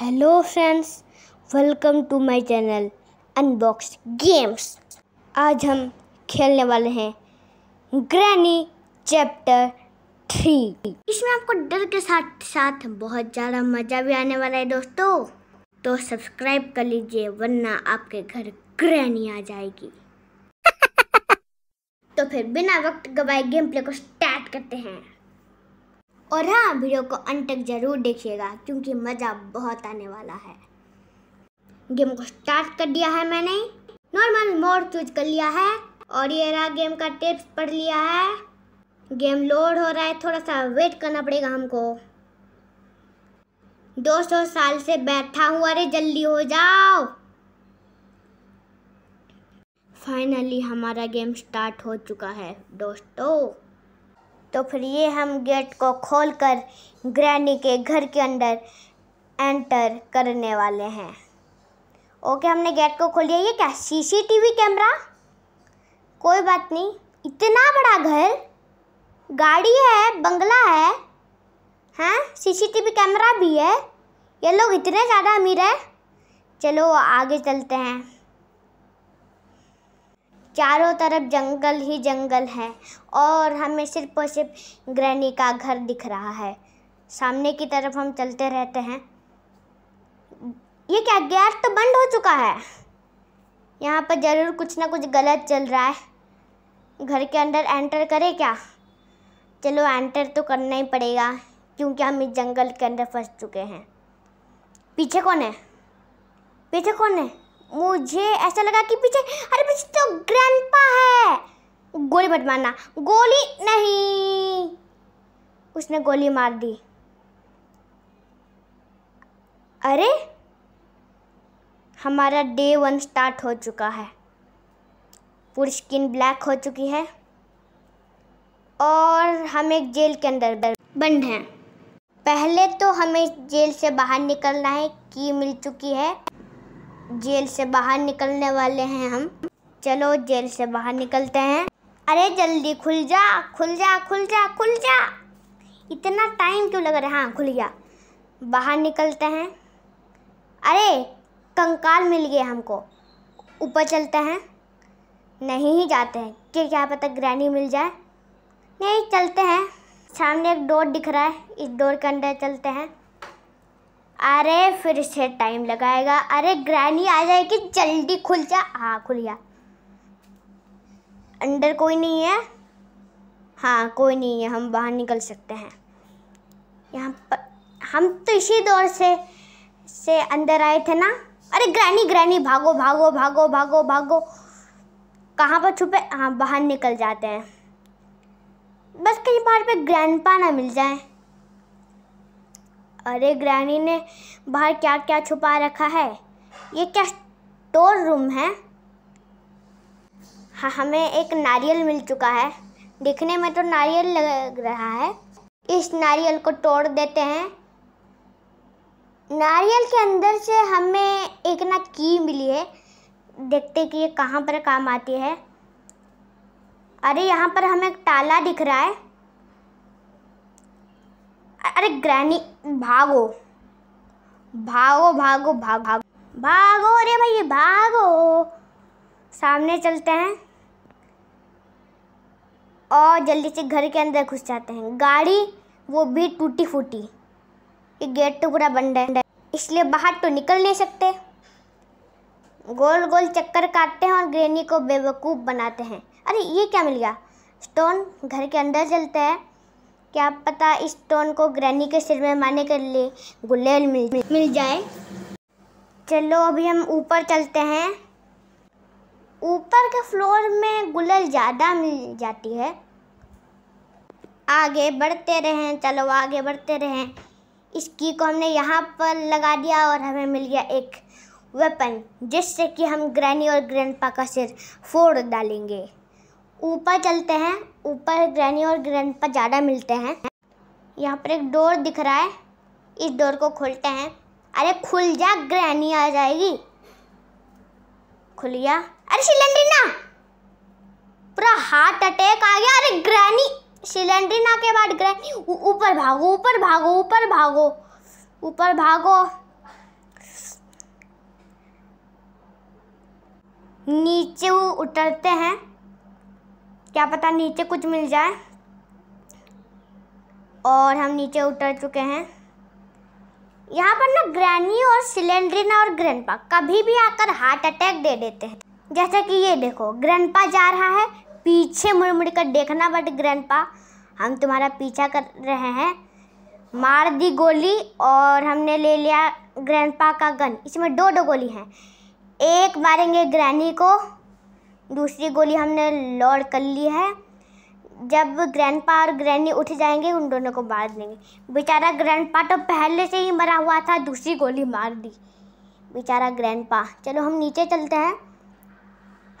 hello friends welcome to my channel unbox games आज हम खेलने वाले हैं ग्रैनी चैप्टर थ्री इसमें आपको डर के साथ साथ बहुत ज़्यादा मज़ा भी आने वाला है दोस्तों तो सब्सक्राइब कर लीजिए वरना आपके घर ग्रैनी आ जाएगी तो फिर बिना वक्त गवाए गेम प्ले को स्टार्ट करते हैं और हाँ वीडियो को अंत तक ज़रूर देखिएगा क्योंकि मज़ा बहुत आने वाला है गेम को स्टार्ट कर दिया है मैंने नॉर्मल मोड चूज कर लिया है और ये रहा गेम का टिप्स पढ़ लिया है गेम लोड हो रहा है थोड़ा सा वेट करना पड़ेगा हमको दो सौ साल से बैठा हुआ अरे जल्दी हो जाओ फाइनली हमारा गेम स्टार्ट हो चुका है दोस्तों तो फिर ये हम गेट को खोलकर ग्रैनी के घर के अंदर एंटर करने वाले हैं ओके हमने गेट को खोल दिया ये क्या सीसीटीवी कैमरा कोई बात नहीं इतना बड़ा घर गाड़ी है बंगला है हैं हाँ, सीसीटीवी कैमरा भी है ये लोग इतने ज़्यादा अमीर है चलो आगे चलते हैं चारों तरफ जंगल ही जंगल है और हमें सिर्फ और सिर्फ ग्रैनी का घर दिख रहा है सामने की तरफ हम चलते रहते हैं ये क्या गैस तो बंद हो चुका है यहाँ पर ज़रूर कुछ ना कुछ गलत चल रहा है घर के अंदर एंटर करें क्या चलो एंटर तो करना ही पड़ेगा क्योंकि हम इस जंगल के अंदर फंस चुके हैं पीछे कौन है पीछे कौन है मुझे ऐसा लगा कि पीछे अरे पीछे तो ग्रैंडपा है गोली मत मारना गोली नहीं उसने गोली मार दी अरे हमारा डे वन स्टार्ट हो चुका है पूरी स्किन ब्लैक हो चुकी है और हम एक जेल के अंदर बंद हैं पहले तो हमें जेल से बाहर निकलना है की मिल चुकी है जेल से बाहर निकलने वाले हैं हम चलो जेल से बाहर निकलते हैं अरे जल्दी खुल जा खुल जा खुल जा खुल जा इतना टाइम क्यों लग रहा है हाँ खुल गया बाहर निकलते हैं अरे कंकाल मिल गया हमको ऊपर चलते हैं नहीं ही जाते हैं कि क्या पता ग्रैनी मिल जाए नहीं चलते हैं सामने एक डोर दिख रहा है इस डोर के अंदर चलते हैं अरे फिर से टाइम लगाएगा अरे ग्रैनी आ जाएगी जल्दी खुल जा हाँ खुल गया अंडर कोई नहीं है हाँ कोई नहीं है हम बाहर निकल सकते हैं यहाँ पर हम तो इसी दौर से से अंदर आए थे ना अरे ग्रैनी ग्रैनी भागो भागो भागो भागो भागो कहाँ पर छुपे हाँ बाहर निकल जाते हैं बस कहीं बाहर पे ग्रैंडपा ना मिल जाए अरे ग्रैनी ने बाहर क्या क्या छुपा रखा है ये क्या स्टोर रूम है हाँ हमें एक नारियल मिल चुका है दिखने में तो नारियल लग रहा है इस नारियल को तोड़ देते हैं नारियल के अंदर से हमें एक ना की मिली है देखते कि ये कहाँ पर काम आती है अरे यहाँ पर हमें एक ताला दिख रहा है अरे ग्रैनी भागो भागो भागो भाग भागो भागो अरे भाई भागो सामने चलते हैं और जल्दी से घर के अंदर घुस जाते हैं गाड़ी वो भी टूटी फूटी ये गेट तो पूरा बंद है इसलिए बाहर तो निकल नहीं सकते गोल गोल चक्कर काटते हैं और ग्रैनी को बेवकूफ़ बनाते हैं अरे ये क्या मिल गया स्टोन घर के अंदर चलते हैं क्या पता इस स्टोन को ग्रैनी के सिर में माने कर लिए गुलेल मिल मिल जाए चलो अभी हम ऊपर चलते हैं ऊपर के फ्लोर में गुलेल ज़्यादा मिल जाती है आगे बढ़ते रहें चलो आगे बढ़ते रहें इसकी को हमने यहाँ पर लगा दिया और हमें मिल गया एक वेपन जिससे कि हम ग्रैनी और ग्रैंडपा का सिर फोड़ डालेंगे ऊपर चलते हैं ऊपर ग्रैनी और पर ज़्यादा मिलते हैं यहाँ पर एक डोर दिख रहा है इस डोर को खोलते हैं अरे खुल जा ग्रैनी आ जाएगी खुल गया अरे सिलेंड्रीना पूरा हार्ट अटैक आ गया अरे ग्रैनी सिलेंड्रीना के बाद ग्रैनी ऊपर भागो ऊपर भागो ऊपर भागो ऊपर भागो नीचे वो उतरते हैं क्या पता नीचे कुछ मिल जाए और हम नीचे उतर चुके हैं यहाँ पर ना ग्रैनी और सिलेंड्रीना और ग्रैंडपा कभी भी आकर हार्ट अटैक दे देते हैं जैसे कि ये देखो ग्रैंडपा जा रहा है पीछे मुड़ मुड़ कर देखना बट ग्रैंडपा हम तुम्हारा पीछा कर रहे हैं मार दी गोली और हमने ले लिया ग्रैंडपा का गन इसमें दो दो गोली हैं एक मारेंगे ग्रैनी को दूसरी गोली हमने लॉर्ड कर ली है जब ग्रैंडपा और ग्रैनी उठ जाएंगे उन दोनों को मार देंगे बेचारा ग्रैंडपा तो पहले से ही मरा हुआ था दूसरी गोली मार दी बेचारा ग्रैंडपा चलो हम नीचे चलते हैं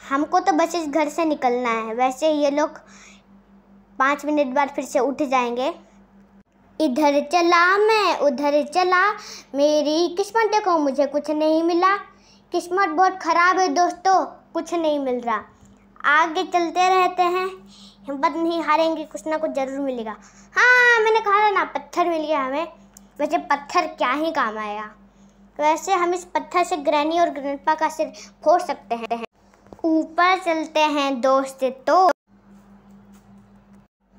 हमको तो बस इस घर से निकलना है वैसे ये लोग पाँच मिनट बाद फिर से उठ जाएंगे इधर चला मैं उधर चला मेरी किस्मत देखो मुझे कुछ नहीं मिला किस्मत बहुत ख़राब है दोस्तों कुछ नहीं मिल रहा आगे चलते रहते हैं हिम्मत नहीं हारेंगे कुछ ना कुछ ज़रूर मिलेगा हाँ मैंने कहा था ना पत्थर मिल गया हमें वैसे पत्थर क्या ही काम आएगा वैसे हम इस पत्थर से ग्रैनी और ग्रैंडपा का सिर फोड़ सकते हैं ऊपर चलते हैं दोस्त तो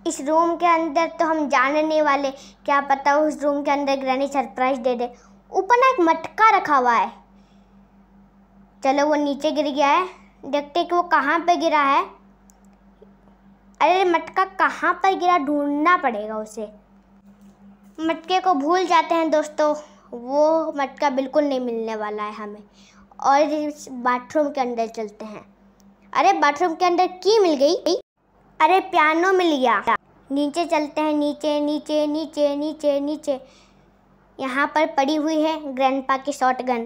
इस रूम के अंदर तो हम जानने नहीं वाले क्या पता उस रूम के अंदर ग्रैनी सरप्राइज दे दे ऊपर ना एक मटका रखा हुआ है चलो वो नीचे गिर गया है देखते कि वो कहाँ पे गिरा है अरे मटका कहाँ पर गिरा ढूंढना पड़ेगा उसे मटके को भूल जाते हैं दोस्तों वो मटका बिल्कुल नहीं मिलने वाला है हमें और बाथरूम के अंदर चलते हैं अरे बाथरूम के अंदर की मिल गई अरे पियानो मिल गया नीचे चलते हैं नीचे नीचे नीचे नीचे नीचे यहाँ पर पड़ी हुई है ग्रैंडपा की शॉर्ट गन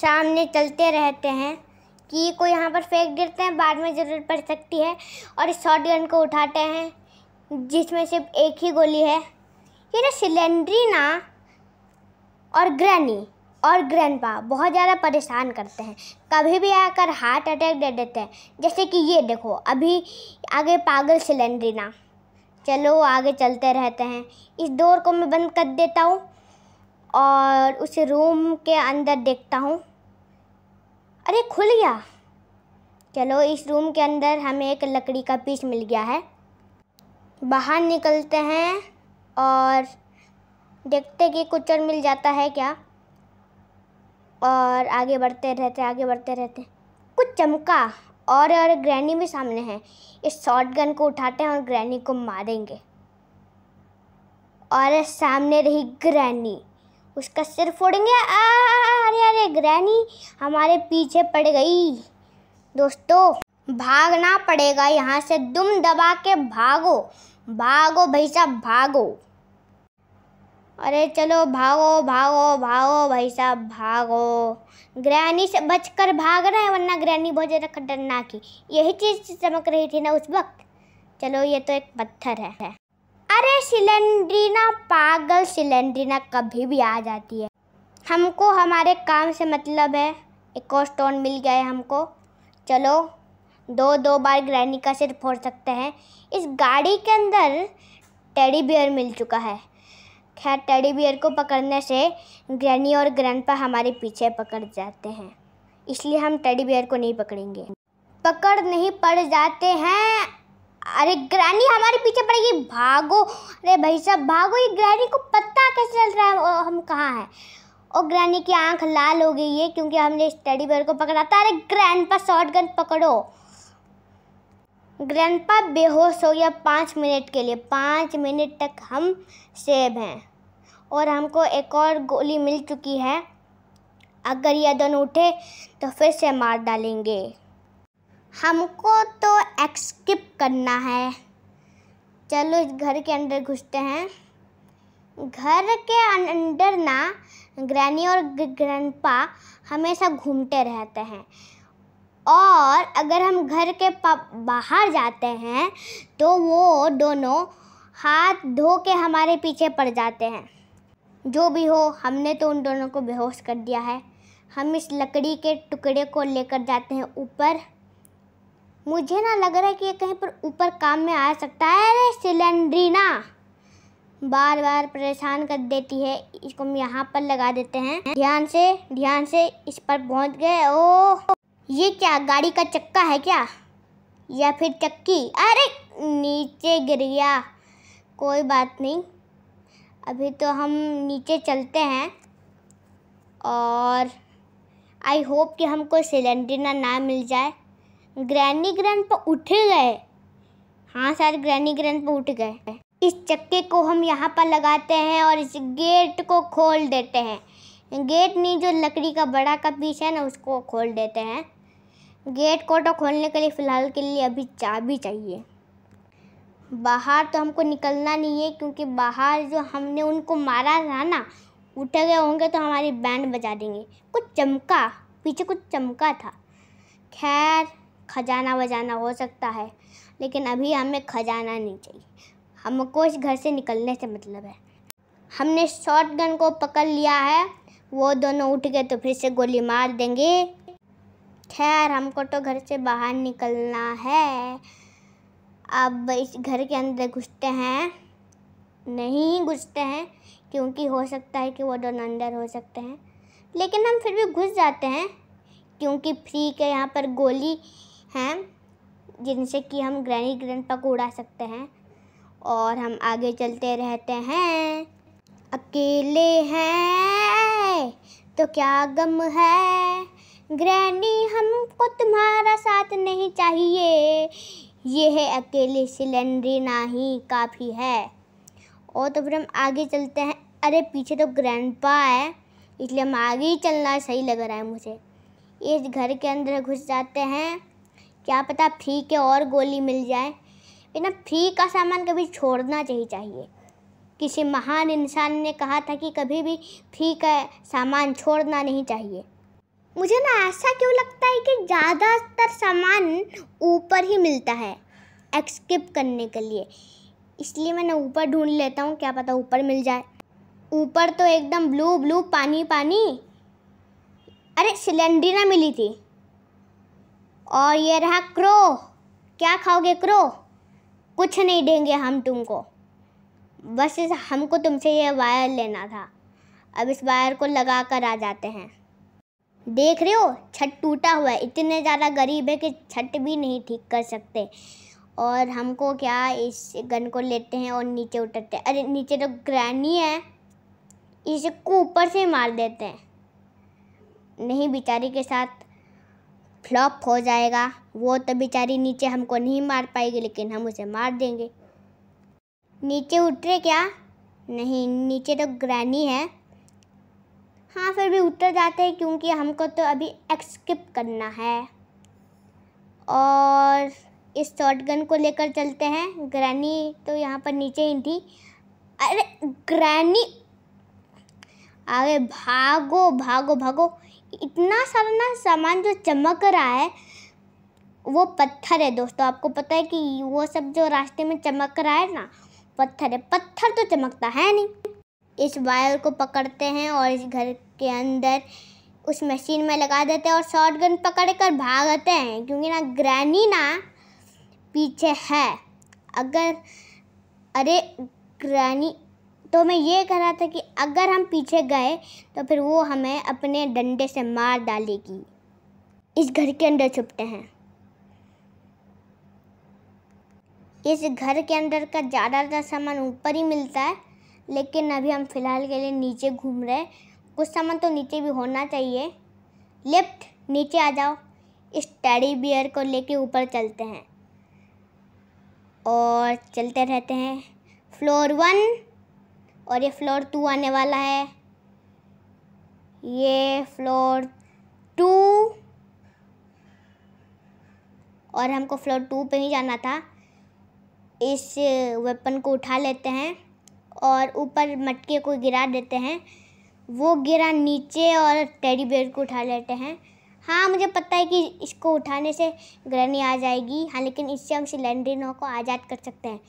सामने चलते रहते हैं कि को यहाँ पर फेंक देते हैं बाद में ज़रूरत पड़ सकती है और शॉर्ट गन को उठाते हैं जिसमें सिर्फ एक ही गोली है ये ना सिलेंड्रीना और ग्रैनी और ग्रैंडपा बहुत ज़्यादा परेशान करते हैं कभी भी आकर हार्ट अटैक दे देते हैं जैसे कि ये देखो अभी आगे पागल सिलेंड्रीना चलो आगे चलते रहते हैं इस डोर को मैं बंद कर देता हूँ और उस रूम के अंदर देखता हूँ अरे खुल गया चलो इस रूम के अंदर हमें एक लकड़ी का पीस मिल गया है बाहर निकलते हैं और देखते कि कुछ और मिल जाता है क्या और आगे बढ़ते रहते आगे बढ़ते रहते कुछ चमका और और ग्रैनी भी सामने है इस शॉर्ट गन को उठाते हैं और ग्रैनी को मारेंगे और सामने रही ग्रैनी उसका सिर फोड़ेंगे आ अरे अरे ग्रैनी हमारे पीछे पड़ गई दोस्तों भागना पड़ेगा यहाँ से दुम दबा के भागो भागो भाई साहब भागो अरे चलो भागो भागो भागो भाई साहब भागो ग्रैनी से बचकर भाग रहे हैं वरना ग्रैनी बहुत ज़्यादा खतरनाक ही यही चीज़ चमक रही थी ना उस वक्त चलो ये तो एक पत्थर है अरे सिलेंड्रीना पागल सिलेंड्रीना कभी भी आ जाती है हमको हमारे काम से मतलब है एक और स्टोन मिल गया है हमको चलो दो दो बार ग्रैनी का सिर फोड़ सकते हैं इस गाड़ी के अंदर टेडी बियर मिल चुका है खैर टेडी बियर को पकड़ने से ग्रैनी और ग्रैंडपा हमारे पीछे पकड़ जाते हैं इसलिए हम टेडी बियर को नहीं पकड़ेंगे पकड़ नहीं पड़ जाते हैं अरे ग्रैनी हमारे पीछे पड़ेगी भागो अरे भाई साहब भागो ये ग्रैनी को पता कैसे चल रहा है हम कहाँ हैं और ग्रैनी की आंख लाल हो गई है क्योंकि हमने इस टेडी बेयर को पकड़ा था अरे ग्रैंडपा गन पकड़ो ग्रैंडपा बेहोश हो गया पाँच मिनट के लिए पाँच मिनट तक हम सेब हैं और हमको एक और गोली मिल चुकी है अगर ये दोनों उठे तो फिर से मार डालेंगे हमको तो एक्सकिप करना है चलो इस घर के अंदर घुसते हैं घर के अंदर ना ग्रैनी और ग्रैंडपा हमेशा घूमते रहते हैं और अगर हम घर के बाहर जाते हैं तो वो दोनों हाथ धो के हमारे पीछे पड़ जाते हैं जो भी हो हमने तो उन दोनों को बेहोश कर दिया है हम इस लकड़ी के टुकड़े को लेकर जाते हैं ऊपर मुझे ना लग रहा है कि ये कहीं पर ऊपर काम में आ सकता है अरे सिलेंड्रीना बार बार परेशान कर देती है इसको हम यहाँ पर लगा देते हैं ध्यान से ध्यान से इस पर पहुँच गए ओह ये क्या गाड़ी का चक्का है क्या या फिर चक्की अरे नीचे गिर गया कोई बात नहीं अभी तो हम नीचे चलते हैं और आई होप कि हमको सिलेंडर ना ना मिल जाए ग्रैनी ग्रैंड पर उठ गए हाँ सर ग्रैनी ग्रैंड पर उठ गए इस चक्के को हम यहाँ पर लगाते हैं और इस गेट को खोल देते हैं गेट नहीं जो लकड़ी का बड़ा का पीस है ना उसको खोल देते हैं गेट को तो खोलने के लिए फ़िलहाल के लिए अभी चाबी चाहिए बाहर तो हमको निकलना नहीं है क्योंकि बाहर जो हमने उनको मारा था ना उठे गए होंगे तो हमारी बैंड बजा देंगे कुछ चमका पीछे कुछ चमका था खैर खजाना बजाना हो सकता है लेकिन अभी हमें खजाना नहीं चाहिए हमको इस घर से निकलने से मतलब है हमने शॉर्ट गन को पकड़ लिया है वो दोनों उठ गए तो फिर से गोली मार देंगे खैर हमको तो घर से बाहर निकलना है अब इस घर के अंदर घुसते हैं नहीं घुसते हैं क्योंकि हो सकता है कि वो दोनों अंदर हो सकते हैं लेकिन हम फिर भी घुस जाते हैं क्योंकि फ्री के यहाँ पर गोली हैं जिनसे कि हम ग्रैनी ग्रैंड पक उड़ा सकते हैं और हम आगे चलते रहते हैं अकेले हैं तो क्या गम है ग्रैनी हमको तुम्हारा साथ नहीं चाहिए यह है अकेले सिलेंडरी ना ही काफ़ी है और तो फिर हम आगे चलते हैं अरे पीछे तो ग्रैंडपा है इसलिए हम आगे ही चलना सही लग रहा है मुझे इस घर के अंदर घुस जाते हैं क्या पता फ्री के और गोली मिल जाए इन्हें फ्री का सामान कभी छोड़ना चाहिए चाहिए किसी महान इंसान ने कहा था कि कभी भी फ्री का सामान छोड़ना नहीं चाहिए मुझे ना ऐसा क्यों लगता है कि ज़्यादातर सामान ऊपर ही मिलता है एक्सकिप करने के लिए इसलिए मैं ऊपर ढूंढ लेता हूँ क्या पता ऊपर मिल जाए ऊपर तो एकदम ब्लू ब्लू पानी पानी अरे सिलेंडरी ना मिली थी और ये रहा क्रो क्या खाओगे क्रो कुछ नहीं देंगे हम तुमको बस हमको तुमसे ये वायर लेना था अब इस वायर को लगा कर आ जाते हैं देख रहे हो छत टूटा हुआ है इतने ज़्यादा गरीब है कि छत भी नहीं ठीक कर सकते और हमको क्या इस गन को लेते हैं और नीचे उतरते हैं अरे नीचे तो ग्रैनी है इसको ऊपर से मार देते हैं नहीं बेचारी के साथ फ्लॉप हो जाएगा वो तो बेचारी नीचे हमको नहीं मार पाएगी लेकिन हम उसे मार देंगे नीचे उतरे क्या नहीं नीचे तो ग्रैनी है हाँ फिर भी उतर जाते हैं क्योंकि हमको तो अभी एक्सकिप करना है और इस शॉर्ट गन को लेकर चलते हैं ग्रैनी तो यहाँ पर नीचे ही थी अरे ग्रैनी अरे भागो भागो भागो इतना सारा ना सामान जो चमक रहा है वो पत्थर है दोस्तों आपको पता है कि वो सब जो रास्ते में चमक रहा है ना पत्थर है पत्थर तो चमकता है नहीं इस वायर को पकड़ते हैं और इस घर के अंदर उस मशीन में लगा देते हैं और शॉर्ट गन पकड़ कर भागते हैं क्योंकि ना ग्रैनी ना पीछे है अगर अरे ग्रैनी तो मैं ये कह रहा था कि अगर हम पीछे गए तो फिर वो हमें अपने डंडे से मार डालेगी इस घर के अंदर छुपते हैं इस घर के अंदर का ज़्यादातर सामान ऊपर ही मिलता है लेकिन अभी हम फ़िलहाल के लिए नीचे घूम रहे हैं कुछ सामान तो नीचे भी होना चाहिए लिफ्ट नीचे आ जाओ इस टैडी बियर को लेके ऊपर चलते हैं और चलते रहते हैं फ्लोर वन और ये फ्लोर टू आने वाला है ये फ्लोर टू और हमको फ्लोर टू पे ही जाना था इस वेपन को उठा लेते हैं और ऊपर मटके को गिरा देते हैं वो गिरा नीचे और टेडी बेयर को उठा लेते हैं हाँ मुझे पता है कि इसको उठाने से ग्रहणी आ जाएगी हाँ लेकिन इससे हम सिलेंड्रिनों को आज़ाद कर सकते हैं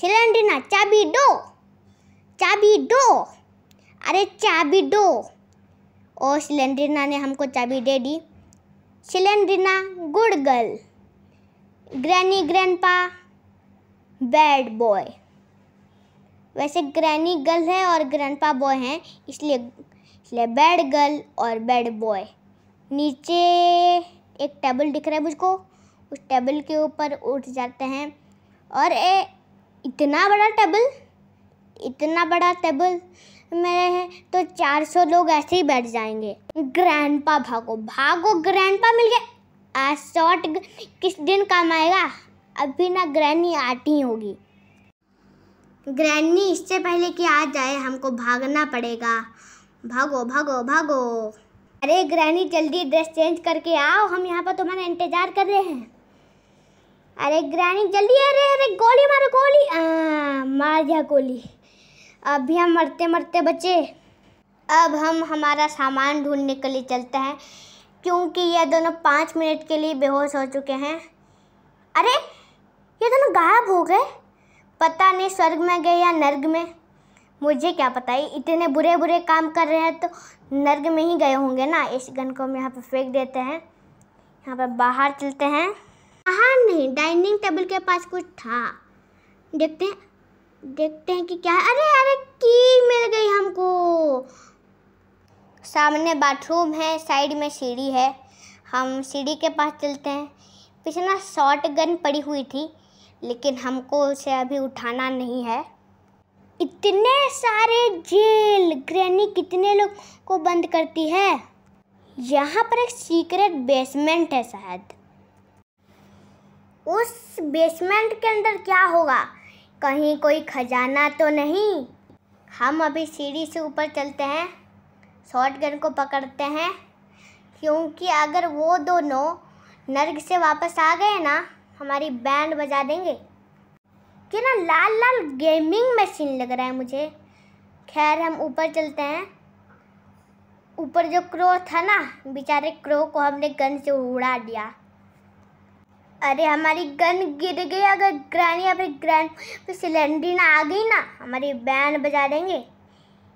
सिलेंड्रिना चाबी दो चाबी दो अरे चाबी दो ओ सिलेंड्रिना ने हमको चाबी दे दी Slendrina good girl granny grandpa bad boy वैसे ग्रैनी गर्ल है और ग्रैंडपा बॉय हैं इसलिए इसलिए बैड गर्ल और बैड बॉय नीचे एक टेबल दिख रहा है मुझको उस टेबल के ऊपर उठ जाते हैं और ए, इतना बड़ा टेबल इतना बड़ा टेबल में है तो 400 लोग ऐसे ही बैठ जाएंगे ग्रैंडपा भागो भागो ग्रैंडपा मिल गया आज शॉर्ट किस दिन काम आएगा अभी ना ग्रैनी आटी होगी ग्रैनी इससे पहले कि आ जाए हमको भागना पड़ेगा भागो भागो भागो अरे ग्रैनी जल्दी ड्रेस चेंज करके आओ हम यहाँ पर तुम्हारा इंतजार कर रहे हैं अरे ग्रैनी जल्दी अरे अरे गोली मारो गोली आ, मार दिया गोली अभी हम मरते मरते बचे अब हम हमारा सामान ढूंढने के लिए चलते हैं क्योंकि ये दोनों पाँच मिनट के लिए बेहोश हो चुके हैं अरे ये दोनों गायब हो गए पता नहीं स्वर्ग में गए या नर्ग में मुझे क्या पता है इतने बुरे बुरे काम कर रहे हैं तो नर्ग में ही गए होंगे ना इस गन को हम यहाँ पर फेंक देते हैं यहाँ पर बाहर चलते हैं बाहर नहीं डाइनिंग टेबल के पास कुछ था देखते हैं देखते हैं कि क्या अरे अरे की मिल गई हमको सामने बाथरूम है साइड में सीढ़ी है हम सीढ़ी के पास चलते हैं पीछे ना शॉर्ट गन पड़ी हुई थी लेकिन हमको उसे अभी उठाना नहीं है इतने सारे जेल ग्रैनी कितने लोग को बंद करती है यहाँ पर एक सीक्रेट बेसमेंट है शायद उस बेसमेंट के अंदर क्या होगा कहीं कोई खजाना तो नहीं हम अभी सीढ़ी से ऊपर चलते हैं शॉर्ट गन को पकड़ते हैं क्योंकि अगर वो दोनों नर्ग से वापस आ गए ना हमारी बैंड बजा देंगे क्यों ना लाल लाल गेमिंग मशीन लग रहा है मुझे खैर हम ऊपर चलते हैं ऊपर जो क्रो था ना बेचारे क्रो को हमने गन से उड़ा दिया अरे हमारी गन गिर गई अगर ग्रैनी या फिर ग्रैंड सिलेंडरी ना आ गई ना हमारी बैंड बजा देंगे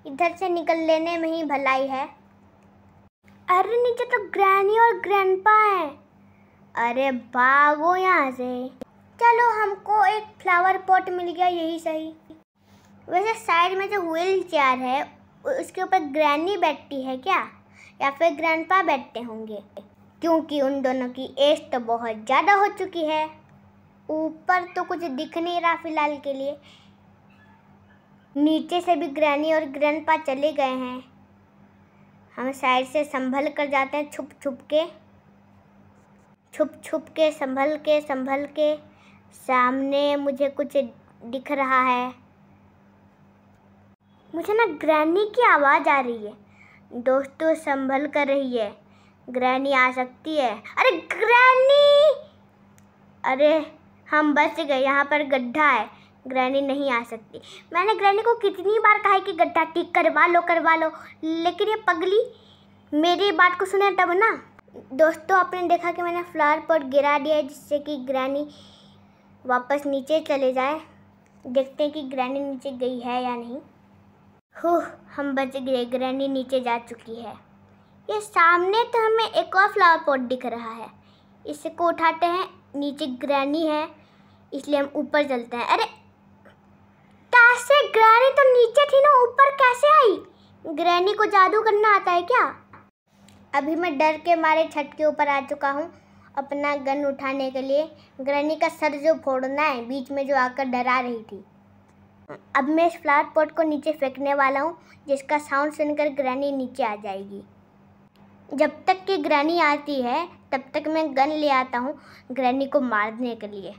इधर से निकल लेने में ही भलाई है अरे नीचे तो ग्रैनी और ग्रैंडपा है अरे भागो यहाँ से चलो हमको एक फ्लावर पॉट मिल गया यही सही वैसे साइड में जो व्हील चेयर है उसके ऊपर ग्रैनी बैठती है क्या या फिर ग्रैंडपा बैठते होंगे क्योंकि उन दोनों की एज तो बहुत ज़्यादा हो चुकी है ऊपर तो कुछ दिख नहीं रहा फिलहाल के लिए नीचे से भी ग्रैनी और ग्रैंडपा चले गए हैं हम साइड से संभल कर जाते हैं छुप छुप के छुप छुप के संभल के संभल के सामने मुझे कुछ दिख रहा है मुझे ना ग्रैनी की आवाज़ आ रही है दोस्तों संभल कर रही है ग्रैनी आ सकती है अरे ग्रैनी अरे हम बच गए यहाँ पर गड्ढा है ग्रैनी नहीं आ सकती मैंने ग्रैनी को कितनी बार कहा है कि गड्ढा ठीक करवा लो करवा लो लेकिन ये पगली मेरी बात को सुने तब ना दोस्तों आपने देखा कि मैंने फ्लावर पॉट गिरा दिया है जिससे कि ग्रैनी वापस नीचे चले जाए देखते हैं कि ग्रैनी नीचे गई है या नहीं हो हम बच गए ग्रैनी नीचे जा चुकी है ये सामने तो हमें एक और फ्लावर पॉट दिख रहा है इसे को उठाते हैं नीचे ग्रैनी है इसलिए हम ऊपर चलते हैं अरे से ग्रैनी तो नीचे थी ना ऊपर कैसे आई ग्रैनी को जादू करना आता है क्या अभी मैं डर के मारे छत के ऊपर आ चुका हूँ अपना गन उठाने के लिए ग्रैनी का सर जो फोड़ना है बीच में जो आकर डरा रही थी अब मैं इस फ्लावर पॉट को नीचे फेंकने वाला हूँ जिसका साउंड सुनकर ग्रैनी नीचे आ जाएगी जब तक कि ग्रैनी आती है तब तक मैं गन ले आता हूँ ग्रैनी को मारने के लिए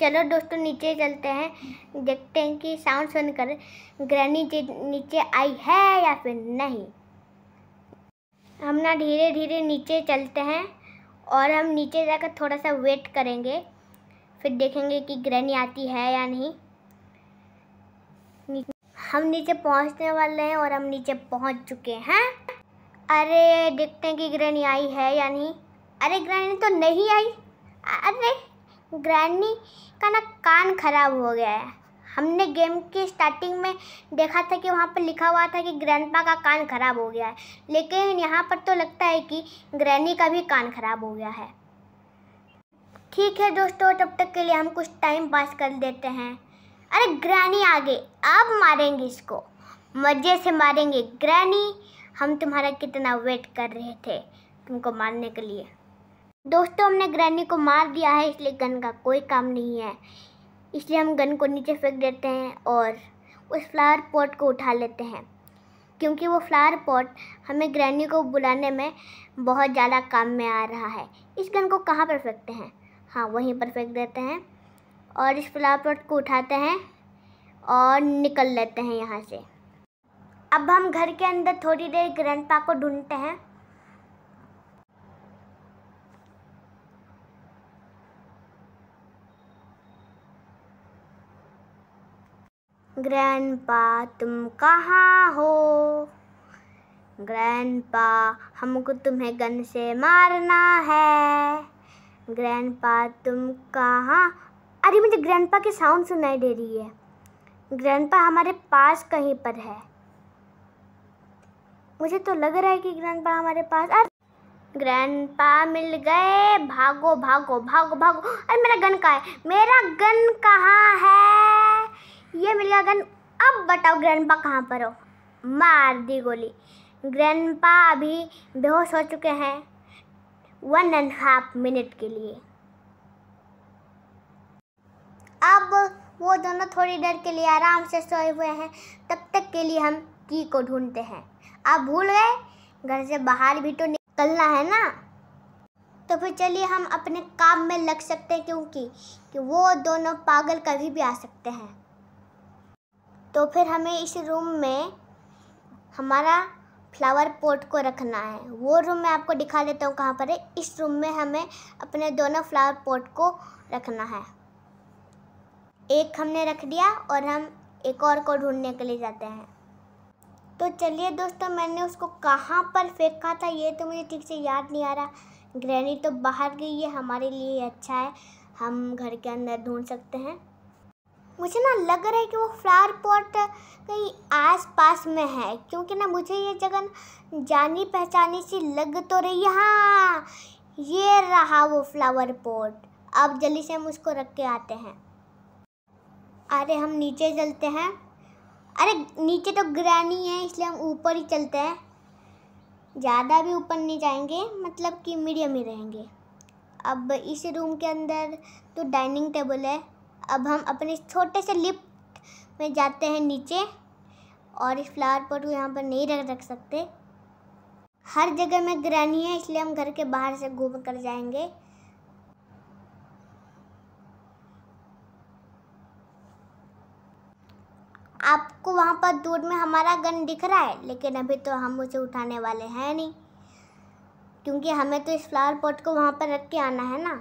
चलो दोस्तों नीचे चलते हैं देखते हैं कि साउंड सुनकर ग्रैनी नीचे आई है या फिर नहीं हम ना धीरे धीरे नीचे चलते हैं और हम नीचे जाकर थोड़ा सा वेट करेंगे फिर देखेंगे कि ग्रैनी आती है या नहीं हम नीचे पहुंचने वाले हैं और हम नीचे पहुंच चुके हैं अरे देखते हैं कि ग्रहणी आई है या नहीं अरे ग्रैनी तो नहीं आई अरे ग्रैनी का ना कान खराब हो गया है हमने गेम की स्टार्टिंग में देखा था कि वहाँ पर लिखा हुआ था कि ग्रैंडपा का कान खराब हो गया है लेकिन यहाँ पर तो लगता है कि ग्रैनी का भी कान खराब हो गया है ठीक है दोस्तों तब तक के लिए हम कुछ टाइम पास कर देते हैं अरे ग्रैनी आगे अब मारेंगे इसको मज़े से मारेंगे ग्रैनी हम तुम्हारा कितना वेट कर रहे थे तुमको मारने के लिए दोस्तों हमने ग्रैनी को मार दिया है इसलिए गन का कोई काम नहीं है इसलिए हम गन को नीचे फेंक देते हैं और उस फ्लावर पॉट को उठा लेते हैं क्योंकि वो फ्लावर पॉट हमें ग्रैनी को बुलाने में बहुत ज़्यादा काम में आ रहा है इस गन को कहाँ पर फेंकते हैं हाँ वहीं पर फेंक देते हैं और इस फ्लावर पॉट को उठाते हैं और निकल लेते हैं यहाँ से अब हम घर के अंदर थोड़ी देर ग्रैंडपा को ढूंढते हैं ग्रैंडपा तुम कहाँ हो ग्रैंडपा हमको तुम्हें गन से मारना है ग्रैंडपा तुम कहाँ अरे मुझे ग्रैंडपा की साउंड सुनाई दे रही है ग्रैंडपा हमारे पास कहीं पर है मुझे तो लग रहा है कि ग्रैंडपा हमारे पास आ ग्रैंडपा मिल गए भागो भागो भागो भागो अरे मेरा गन कहाँ है मेरा गन कहाँ है ये मिल गया गन अब बताओ ग्रैंडपा कहाँ पर हो मार दी गोली ग्रैंडपा अभी बेहोश हो चुके हैं वन एंड हाफ मिनट के लिए अब वो दोनों थोड़ी देर के लिए आराम से सोए हुए हैं तब तक के लिए हम की को ढूंढते हैं आप भूल गए घर से बाहर भी तो निकलना है ना तो फिर चलिए हम अपने काम में लग सकते हैं क्योंकि कि वो दोनों पागल कभी भी आ सकते हैं तो फिर हमें इस रूम में हमारा फ्लावर पॉट को रखना है वो रूम मैं आपको दिखा देता हूँ कहाँ पर है इस रूम में हमें अपने दोनों फ्लावर पॉट को रखना है एक हमने रख दिया और हम एक और को ढूंढने के लिए जाते हैं तो चलिए दोस्तों मैंने उसको कहाँ पर फेंका था ये तो मुझे ठीक से याद नहीं आ रहा ग्रैनी तो बाहर गई है हमारे लिए अच्छा है हम घर के अंदर ढूंढ सकते हैं मुझे ना लग रहा है कि वो फ्लावर पॉट कहीं आस पास में है क्योंकि ना मुझे ये जगह जानी पहचानी सी लग तो रही है हाँ ये रहा वो फ्लावर पॉट अब जल्दी से हम उसको रख के आते हैं अरे हम नीचे चलते हैं अरे नीचे तो ग्रैनी है इसलिए हम ऊपर ही चलते हैं ज़्यादा भी ऊपर नहीं जाएंगे मतलब कि मीडियम ही रहेंगे अब इस रूम के अंदर तो डाइनिंग टेबल है अब हम अपने छोटे से लिफ्ट में जाते हैं नीचे और इस फ्लावर पॉट को यहाँ पर नहीं रख रख सकते हर जगह में ग्रैनी है इसलिए हम घर के बाहर से घूम कर जाएंगे आपको वहाँ पर दूर में हमारा गन दिख रहा है लेकिन अभी तो हम उसे उठाने वाले हैं नहीं क्योंकि हमें तो इस फ्लावर पॉट को वहाँ पर रख के आना है ना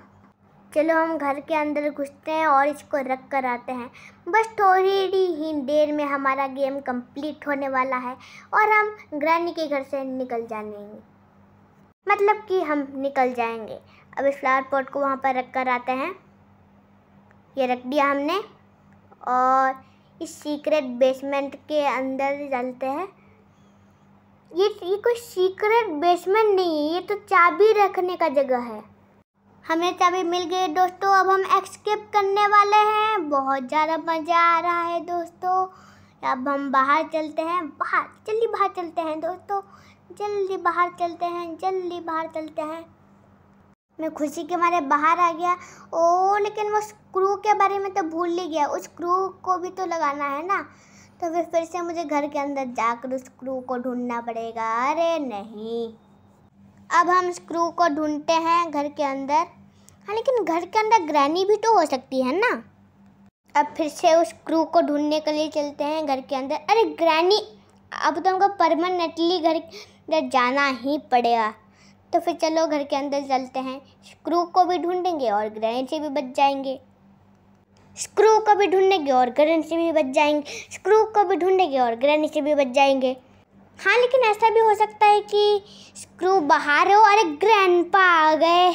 चलो हम घर के अंदर घुसते हैं और इसको रख कर आते हैं बस थोड़ी ही देर में हमारा गेम कंप्लीट होने वाला है और हम ग्रैनी के घर से निकल जाएंगे मतलब कि हम निकल जाएंगे अब इस फ्लावर पॉट को वहाँ पर रख कर आते हैं ये रख दिया हमने और इस सीक्रेट बेसमेंट के अंदर चलते हैं ये ये कोई सीक्रेट बेसमेंट नहीं है ये तो चाबी रखने का जगह है हमें चाबी मिल गई दोस्तों अब हम एक्सकेप करने वाले हैं बहुत ज़्यादा मज़ा आ रहा है दोस्तों अब हम बाहर चलते हैं बाहर जल्दी बाहर चलते हैं दोस्तों जल्दी बाहर चलते हैं जल्दी बाहर चलते हैं मैं खुशी के मारे बाहर आ गया ओ लेकिन वो स्क्रू के बारे में तो भूल ही गया उस स्क्रू को भी तो लगाना है ना तो फिर फिर से मुझे घर के अंदर जाकर उस स्क्रू को ढूंढना पड़ेगा अरे नहीं अब हम स्क्रू को ढूंढते हैं घर के अंदर हाँ लेकिन घर के अंदर ग्रैनी भी तो हो सकती है ना अब फिर से उस स्क्रू को ढूंढने के लिए चलते हैं घर के अंदर अरे ग्रैनी अब तो हमको परमानेंटली घर के अंदर जाना ही पड़ेगा तो फिर चलो घर के अंदर चलते हैं स्क्रू को भी ढूंढेंगे और ग्रहण से भी बच जाएंगे स्क्रू को भी ढूंढेंगे और ग्रहण से भी बच जाएंगे स्क्रू को भी ढूंढेंगे और ग्रहण से भी बच जाएंगे हाँ लेकिन ऐसा भी हो सकता है कि स्क्रू बाहर हो अरे पा आ गए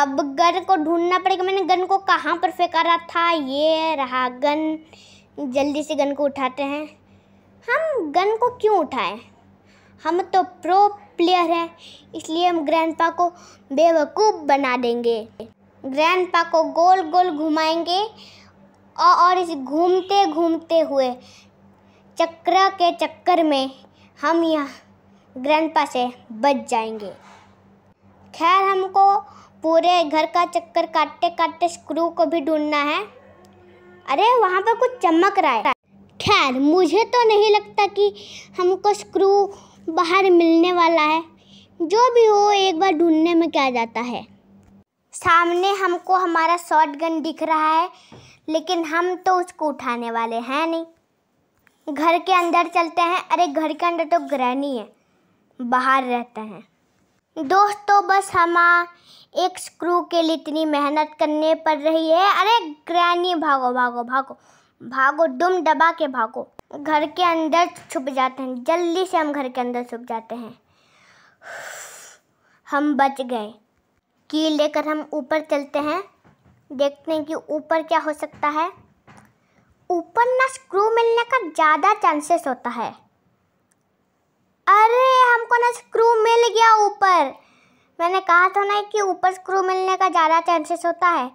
अब गन को ढूंढना पड़ेगा मैंने गन को कहाँ पर फेंका रहा था ये रहा गन जल्दी से गन को उठाते हैं हम गन को क्यों उठाएं हम तो प्रो प्लेयर है इसलिए हम ग्रैंडपा को बेवकूफ़ बना देंगे ग्रैंडपा को गोल गोल घुमाएंगे और इस घूमते घूमते हुए चक्र के चक्कर में हम यहाँ ग्रैंडपा से बच जाएंगे खैर हमको पूरे घर का चक्कर काटते काटते स्क्रू को भी ढूंढना है अरे वहाँ पर कुछ चमक रहा है खैर मुझे तो नहीं लगता कि हमको स्क्रू बाहर मिलने वाला है जो भी हो एक बार ढूंढने में क्या जाता है सामने हमको हमारा शॉर्ट गन दिख रहा है लेकिन हम तो उसको उठाने वाले हैं नहीं घर के अंदर चलते हैं अरे घर के अंदर तो ग्रहणी है बाहर रहते हैं दोस्तों बस हम एक स्क्रू के लिए इतनी मेहनत करने पड़ रही है अरे ग्रैनी भागो भागो भागो भागो दुम दबा के भागो घर के अंदर छुप जाते हैं जल्दी से हम घर के अंदर छुप जाते हैं हम बच गए की लेकर हम ऊपर चलते हैं देखते हैं कि ऊपर क्या हो सकता है ऊपर ना स्क्रू मिलने का ज़्यादा चांसेस होता है अरे हमको ना स्क्रू मिल गया ऊपर मैंने कहा था ना कि ऊपर स्क्रू मिलने का ज़्यादा चांसेस होता है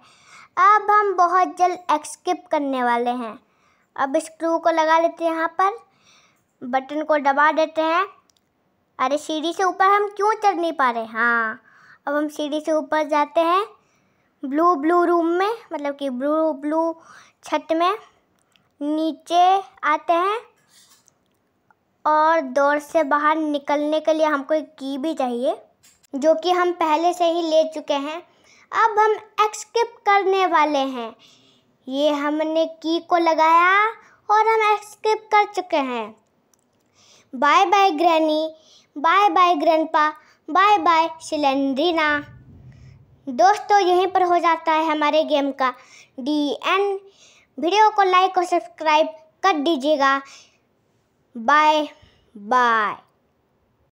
अब हम बहुत जल्द एक्सकिप करने वाले हैं अब स्क्रू को लगा लेते हैं यहाँ पर बटन को दबा देते हैं अरे सीढ़ी से ऊपर हम क्यों चढ़ नहीं पा रहे हाँ अब हम सीढ़ी से ऊपर जाते हैं ब्लू ब्लू रूम में मतलब कि ब्लू ब्लू छत में नीचे आते हैं और दौड़ से बाहर निकलने के लिए हमको एक की भी चाहिए जो कि हम पहले से ही ले चुके हैं अब हम एक्सकिप करने वाले हैं ये हमने की को लगाया और हम एस्केप कर चुके हैं bye bye granny bye bye grandpa bye bye Slendrina दोस्तों यहीं पर हो जाता है हमारे गेम का डी एन वीडियो को लाइक और सब्सक्राइब कर दीजिएगा बाय बाय